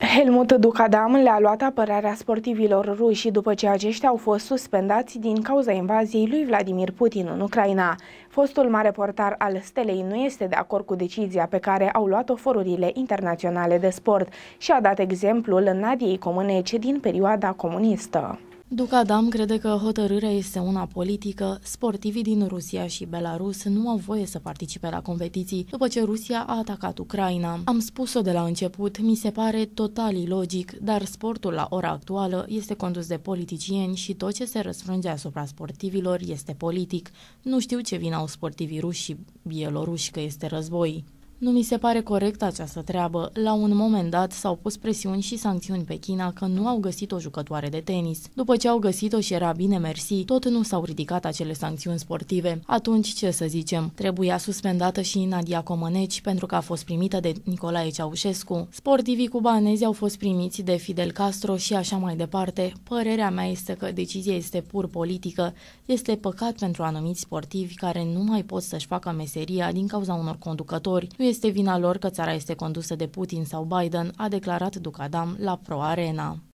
Helmut Ducadam le-a luat apărarea sportivilor ruși după ce aceștia au fost suspendați din cauza invaziei lui Vladimir Putin în Ucraina. Fostul mare portar al Stelei nu este de acord cu decizia pe care au luat-o forurile internaționale de sport și a dat exemplul Nadiei Comâneci din perioada comunistă. Duca Adam crede că hotărârea este una politică. Sportivii din Rusia și Belarus nu au voie să participe la competiții după ce Rusia a atacat Ucraina. Am spus-o de la început, mi se pare total ilogic, dar sportul la ora actuală este condus de politicieni și tot ce se răsfrânge asupra sportivilor este politic. Nu știu ce vin au sportivii ruși și bieloruși că este război. Nu mi se pare corectă această treabă. La un moment dat s-au pus presiuni și sancțiuni pe China că nu au găsit o jucătoare de tenis. După ce au găsit-o și era bine mersi, tot nu s-au ridicat acele sancțiuni sportive. Atunci, ce să zicem, trebuia suspendată și Nadia Comăneci pentru că a fost primită de Nicolae Ceaușescu. Sportivii cubanezi au fost primiți de Fidel Castro și așa mai departe. Părerea mea este că decizia este pur politică. Este păcat pentru anumiți sportivi care nu mai pot să-și facă meseria din cauza unor conducători. Nu este vina lor că țara este condusă de Putin sau Biden, a declarat Ducadam la proarena.